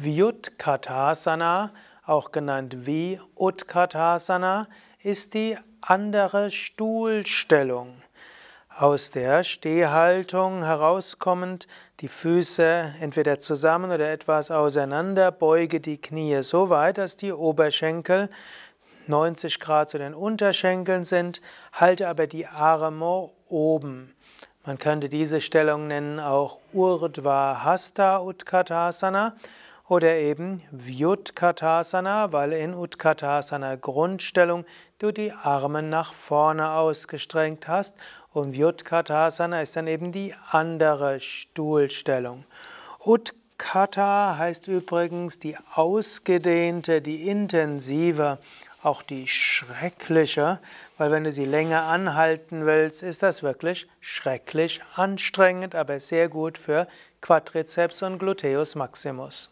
Vyutkatasana, auch genannt Vyutkatasana, ist die andere Stuhlstellung. Aus der Stehhaltung herauskommend, die Füße entweder zusammen oder etwas auseinander, beuge die Knie so weit, dass die Oberschenkel 90 Grad zu den Unterschenkeln sind, halte aber die Arme oben. Man könnte diese Stellung nennen auch Urdhva Hasta Utkatasana oder eben Vyutkatasana, weil in Utkatasana Grundstellung du die Arme nach vorne ausgestrengt hast. Und Vyutkatasana ist dann eben die andere Stuhlstellung. Utkata heißt übrigens die ausgedehnte, die intensive, auch die schreckliche, weil wenn du sie länger anhalten willst, ist das wirklich schrecklich anstrengend, aber sehr gut für Quadrizeps und Gluteus Maximus.